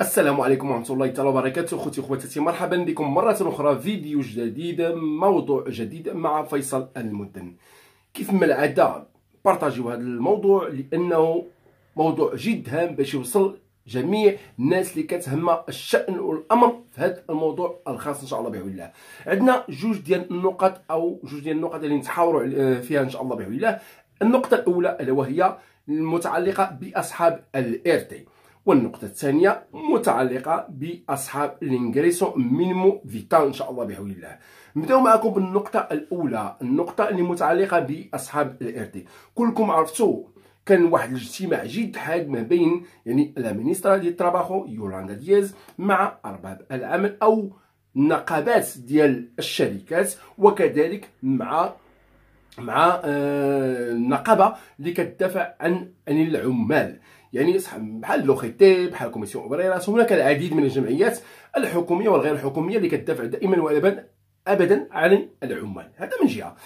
السلام عليكم ورحمه الله تعالى وبركاته خوتي وخواتاتي مرحبا بكم مره اخرى فيديو جديد موضوع جديد مع فيصل المدن كيف ما العاده بارطاجيو هذا الموضوع لانه موضوع جد هام باش يوصل جميع الناس اللي كتهم الشان والامر في هذا الموضوع الخاص ان شاء الله بحول الله عندنا جوج ديال النقط او جوج ديال النقط اللي نتحاوروا فيها ان شاء الله بحول الله النقطه الاولى الا وهي المتعلقه باصحاب الايرتي والنقطة الثانية متعلقة بأصحاب الانجريسو مينيمو فيتا إن شاء الله بحول الله نبداو معكم بالنقطة الأولى النقطة اللي متعلقة بأصحاب الإرتي كلكم عرفتوا كان واحد الاجتماع جد حاد ما بين يعني لا مينيسترا دي تراباخو يولاندا دياز مع أرباب العمل أو نقابات ديال الشركات وكذلك مع مع النقابه آه، اللي كتدافع عن عن العمال يعني بحال لوخيتي بحال كوميسيون اوبريراس هناك العديد من الجمعيات الحكوميه والغير الحكوميه اللي كتدافع دائما وابدا ابدا عن العمال هذا من جهه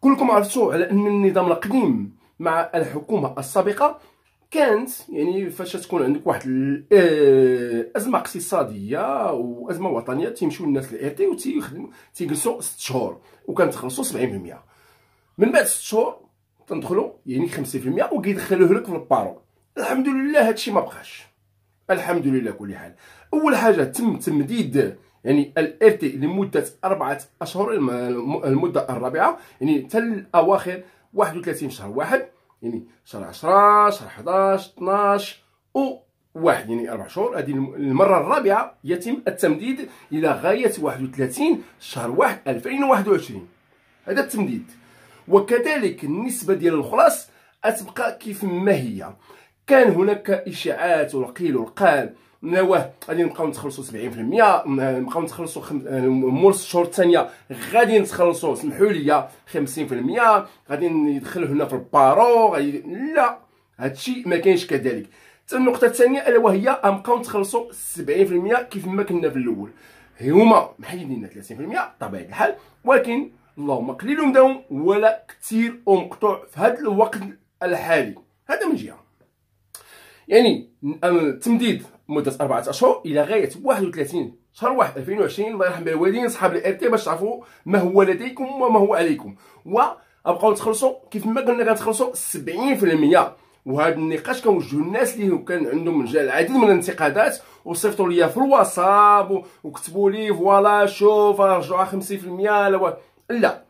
كلكم عرفتوا على ان النظام القديم مع الحكومه السابقه كانت يعني فاش تكون عندك واحد آه، ازمه اقتصاديه وازمه وطنيه تيمشيو الناس للايرتي وتيخدموا تيجلسوا 6 شهور وكانت خلصوا 70% من بعد 6 شهور تندخلوا يعني 50% وكيدخلوه لك في البارو الحمد لله هادشي ما بقاش الحمد لله كل حال اول حاجه تم تمديد يعني الار تي لمده اربعه اشهر المده الرابعه يعني حتى الاواخر 31 شهر واحد يعني شهر 10 شهر 11 12 و واحد يعني اربع شهور هذه المره الرابعه يتم التمديد الى غايه 31 شهر 1 2021 هذا التمديد وكذلك النسبه ديال الخلاص اتبقى كيف ما هي كان هناك اشاعات والقيل والقال نواه غادي نبقاو نتخلصوا 70% نبقاو نتخلصوا مور مول الشهور الثانيه غادي نتخلصوا سمحوا لي 50% غادي يدخل هنا في البارو غادي لا هادشي ما كاينش كذلك حتى النقطه الثانيه الا وهي نبقاو نتخلصوا 70% كيف ما كنا في الاول هما محيدين 30% طبيعي الحال ولكن اللهم قليل مداوم ولا كثير ومقطوع في هذا الوقت الحالي هذا من جهه يعني تمديد مده اربعه اشهر الى غايه 31 شهر 1 2020 الله يرحم الوالدين صحاب الار تي باش تعرفوا ما هو لديكم وما هو عليكم و ابقاو تخلصوا كيف ما قلنا كتخلصوا 70% وهذا النقاش كنوجهوا الناس اللي كان عندهم العديد من الانتقادات وصيفطوا ليا في الواتساب وكتبوا لي فوالا شوف رجعوا 50% لو... لا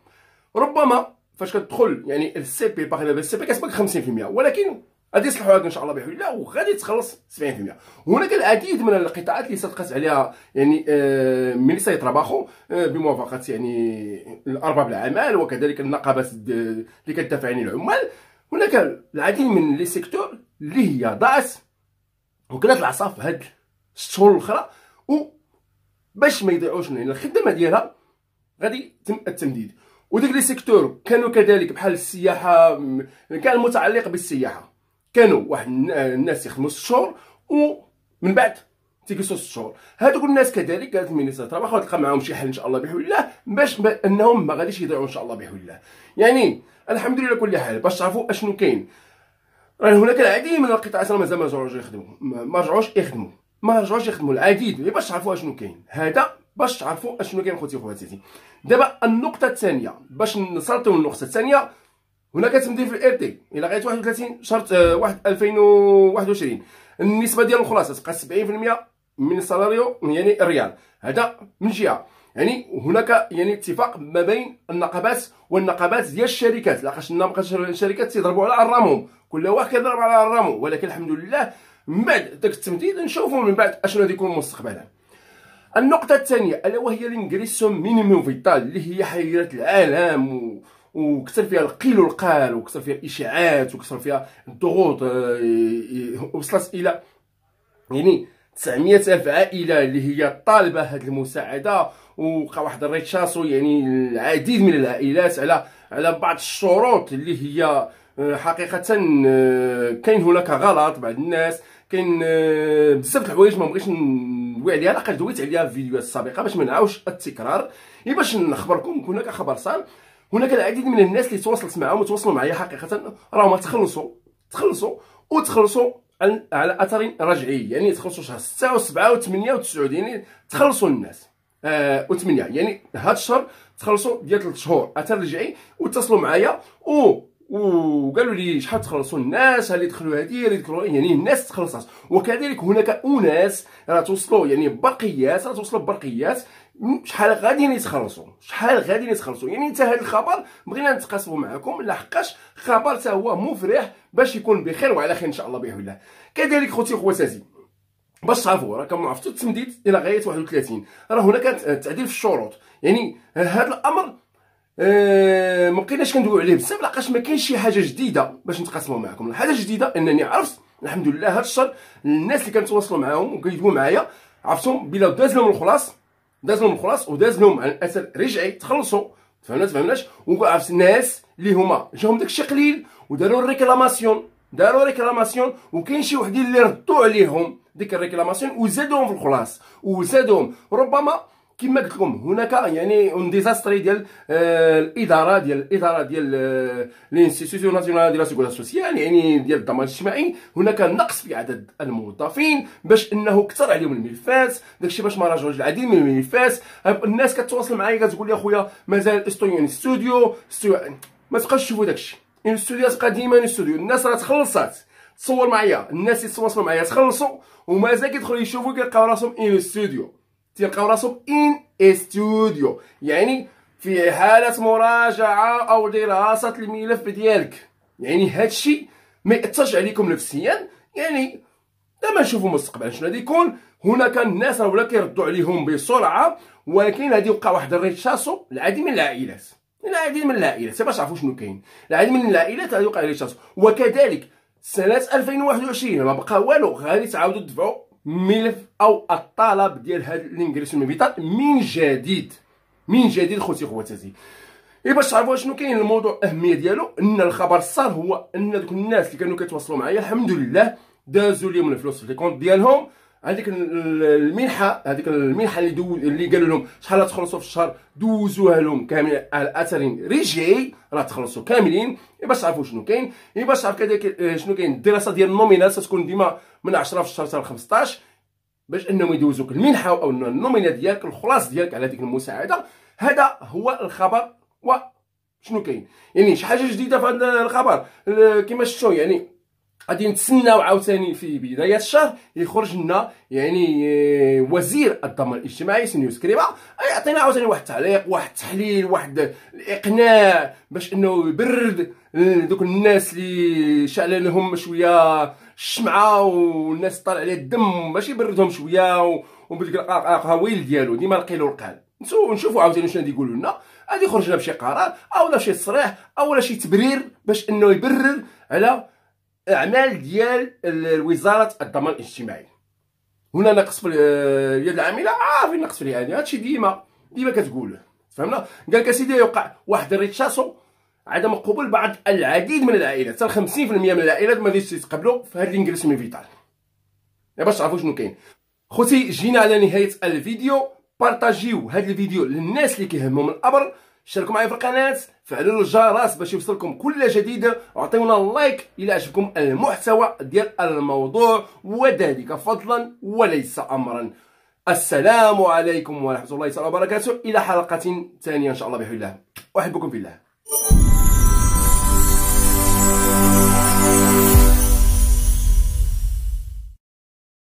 ربما فاش كتدخل يعني السي بي باغ السي بي كتبقى 50% ولكن غادي يصلحوا هذا ان شاء الله بحول الله وغادي تخلص 70% هناك العديد من القطاعات اللي صدقت عليها يعني آه، ميليسا يترباخو آه، بموافقه يعني الارباب العمال وكذلك النقابات اللي كتدافع عن العمال هناك العديد من لي سيكتور اللي هي ضاعت وكلات العصا في هاد الشهور الاخرى باش ما يضيعوش يعني الخدمه ديالها غادي يتم التمديد وديك لي سيكتور كانوا كذلك بحال السياحه كان متعلق بالسياحه كانوا واحد آه، الناس يخدموا ست شهور ومن بعد تيجلسوا ست شهور هذوك الناس كذلك قالت المينيستر راه غتلقى معاهم شي حل ان شاء الله بحول الله باش انهم ما غاديش يضيعوا ان شاء الله بحول الله يعني الحمد لله كل حال باش تعرفوا اشنو كاين راه هناك العديد من القطاعات راه مازال ما رجعوش يخدموا ما رجعوش يخدموا ما رجعوش يخدموا العديد إيه، باش تعرفوا اشنو كاين هذا باش تعرفوا اشنو كاين خوتي وخواتاتي دابا النقطه الثانيه باش نسلطوا النقطه الثانيه هنا كتمدي في الار تي الى غايه 31 شهر 1 2021 النسبه ديال الخلاصه تبقى 70% من السالاريو يعني الريال هذا من جهه يعني هناك يعني اتفاق ما بين النقابات والنقابات ديال الشركات لاخاش النقابات الشركات تيضربوا على الرامهم كل واحد كيضرب على الرامو ولكن الحمد لله من بعد داك التمديد نشوفوا من بعد اشنو غادي يكون مستقبلا النقطة الثانية ألا وهي الانجريسيون مينيموم فيتال اللي هي حيرة العالم و... وكثر فيها القيل والقال وكثر فيها الاشاعات وكثر فيها الضغوط آه، آه، وصلت الى يعني 900 الف عائله اللي هي طالبه هذه المساعده وقع واحد الريتشاسو يعني العديد من العائلات على على بعض الشروط اللي هي آه، حقيقه كاين هناك غلط بعض الناس كاين بزاف د الحوايج ما بغيتش ندوي عليها لاقاش دويت عليها في الفيديوهات السابقه باش ما نعاودش التكرار باش نخبركم هناك خبر صار هناك العديد من الناس اللي تواصلت معهم وتواصلوا معايا حقيقه راهم تخلصوا تخلصوا وتخلصوا على اثر رجعي يعني تخلصوا شهر 6 و7 و8 و9 يعني تخلصوا الناس و آه، و8 يعني هذا الشهر تخلصوا ديال 3 شهور اثر رجعي واتصلوا معايا و وقالوا لي شحال تخلصوا الناس اللي دخلوا هذه اللي دخلوا يعني الناس تخلصت وكذلك هناك اناس راه توصلوا يعني برقيات راه توصلوا برقيات شحال غاديين يعني يتخلصوا شحال غاديين يعني يتخلصوا يعني انت هذا الخبر بغينا نتقاسموا معكم لحقاش خبر حتى هو مفرح باش يكون بخير وعلى خير ان شاء الله باذن الله كذلك خوتي وخواتاتي باش تعرفوا راه كما عرفتوا التمديد الى غايه 31 راه هناك تعديل في الشروط يعني هذا الامر آه، ما بقيناش كندويو عليه بزاف لاقاش ما كاينش شي حاجه جديده باش نتقاسموا معكم الحاجه الجديده انني عرفت الحمد لله هذا الشهر الناس اللي كنتواصلوا معاهم وكيدويو معايا عرفتهم بلا داز لهم الخلاص داز لهم الخلاص وداز لهم على الاثر رجعي تخلصوا فهمنا تفهمناش وعرفت الناس اللي هما جاهم داكشي قليل وداروا الريكلاماسيون داروا ريكلاماسيون وكاين شي وحدين اللي ردوا عليهم ديك الريكلاماسيون وزادوهم في الخلاص وزادوهم ربما كما قلت لكم هناك يعني اون ديزاستري ديال آه، الاداره ديال الاداره ديال آه ناسيونال ديال لا سوسيال يعني ديال الضمان الاجتماعي هناك نقص في عدد الموظفين باش انه كثر عليهم الملفات داكشي باش ما راجعوش العديد من الملفات الناس كتواصل معايا كتقول لي اخويا مازال استوديو استوديو ما تبقاش تشوفوا داكشي الاستوديو تبقى ديما الاستوديو الناس راه تخلصات تصور معايا الناس اللي تواصلوا معايا تخلصوا ومازال كيدخلوا يشوفوا كيلقاو راسهم ان استوديو تلقاو راسهم ان استوديو يعني في حاله مراجعه او دراسه الملف ديالك يعني هادشي ما ياثرش عليكم نفسيا يعني دابا نشوفوا مستقبلا شنو غادي يكون هناك الناس راه ولا كيردوا عليهم بسرعه ولكن غادي يوقع واحد الريتشاسو العديد من العائلات العديد من العائلات باش عرفوا شنو كاين العديد من العائلات غادي يوقع ريتشاسو وكذلك سنه 2021 ما بقى والو غادي تعاودوا تدفعوا ملف او الطلب ديال هاد لينغريسيون المبيطال من جديد من جديد خوتي خواتاتي اي باش تعرفوا شنو كاين الموضوع الاهميه ديالو ان الخبر الصار هو ان دوك الناس اللي كانوا كيتواصلوا معايا الحمد لله دازوا ليهم الفلوس في الكونت ديالهم هذيك المنحه هذيك المنحه اللي دو اللي قالوا لهم شحال تخلصوا في الشهر دوزوها لهم كامل على اثرين ريجي راه تخلصوا كاملين باش تعرفوا شنو كاين باش تعرف كذلك شنو كاين الدراسه ديال النومينال تكون ديما من 10 في الشهر 15 باش انهم يدوزوك المنحه او النومينا ديالك الخلاص ديالك على ديك المساعده هذا هو الخبر وشنو كاين يعني شي حاجه جديده في هذا الخبر كما شفتوا يعني غادي نتسناو عاوتاني في بدايه الشهر يخرج لنا يعني آه، وزير الضمان الاجتماعي سنيوس كريمه يعطينا عاوتاني واحد التعليق واحد التحليل واحد الاقناع باش انه يبرد آه، دوك الناس اللي شعل لهم شويه الشمعه والناس طالع عليها الدم باش يبردهم شويه وبديك ويل ديالو ديما له القال نشوفوا عاوتاني شنو غادي يقولوا لنا غادي يخرج لنا بشي قرار اولا شي تصريح اولا شي تبرير باش انه يبرر على اعمال ديال وزاره الضمان الاجتماعي هنا نقص في اليد آه، العامله عارفين نقص في اليد هادشي ديما ديما كتقوله فهمنا قال لك اسيدي يوقع واحد الريتشاسو عدم قبول بعض العديد من العائلات حتى 50% من العائلات ما غاديش يتقبلوا في هاد الانجليس مي فيتال باش تعرفوا شنو كاين خوتي جينا على نهايه الفيديو بارطاجيو هاد الفيديو للناس اللي كيهمهم الامر شاركوا معايا في القناه فعلوا الجرس باش يوصلكم كل جديد وعطيونا لايك الى عجبكم المحتوى ديال الموضوع وذلك فضلا وليس امرا السلام عليكم ورحمه الله تعالى وبركاته الى حلقه ثانيه ان شاء الله بحول الله احبكم في الله